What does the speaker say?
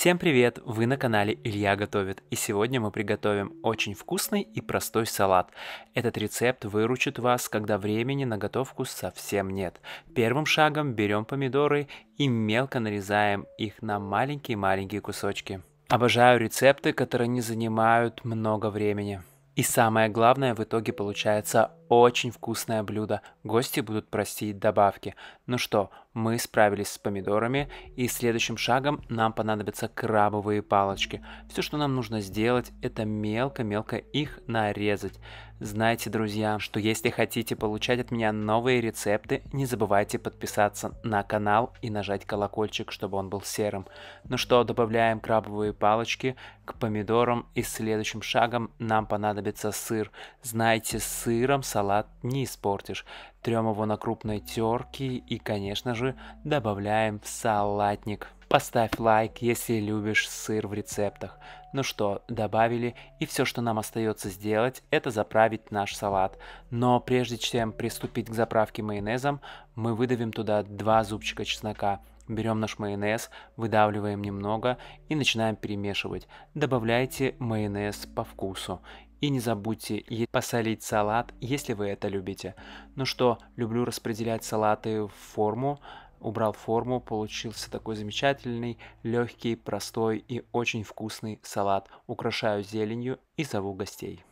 Всем привет! Вы на канале Илья Готовит, и сегодня мы приготовим очень вкусный и простой салат. Этот рецепт выручит вас, когда времени на готовку совсем нет. Первым шагом берем помидоры и мелко нарезаем их на маленькие-маленькие кусочки. Обожаю рецепты, которые не занимают много времени. И самое главное, в итоге получается очень вкусное блюдо. Гости будут просить добавки. Ну что, мы справились с помидорами, и следующим шагом нам понадобятся крабовые палочки. Все, что нам нужно сделать, это мелко-мелко их нарезать. Знаете, друзья, что если хотите получать от меня новые рецепты, не забывайте подписаться на канал и нажать колокольчик, чтобы он был серым. Ну что, добавляем крабовые палочки к помидорам, и следующим шагом нам понадобится сыр. Знаете, с сыром, со салат не испортишь. Трем его на крупной терке и, конечно же, добавляем в салатник. Поставь лайк, если любишь сыр в рецептах. Ну что, добавили, и все, что нам остается сделать, это заправить наш салат. Но прежде чем приступить к заправке майонезом, мы выдавим туда два зубчика чеснока. Берем наш майонез, выдавливаем немного и начинаем перемешивать. Добавляйте майонез по вкусу. И не забудьте посолить салат, если вы это любите. Ну что, люблю распределять салаты в форму. Убрал форму, получился такой замечательный, легкий, простой и очень вкусный салат. Украшаю зеленью и зову гостей.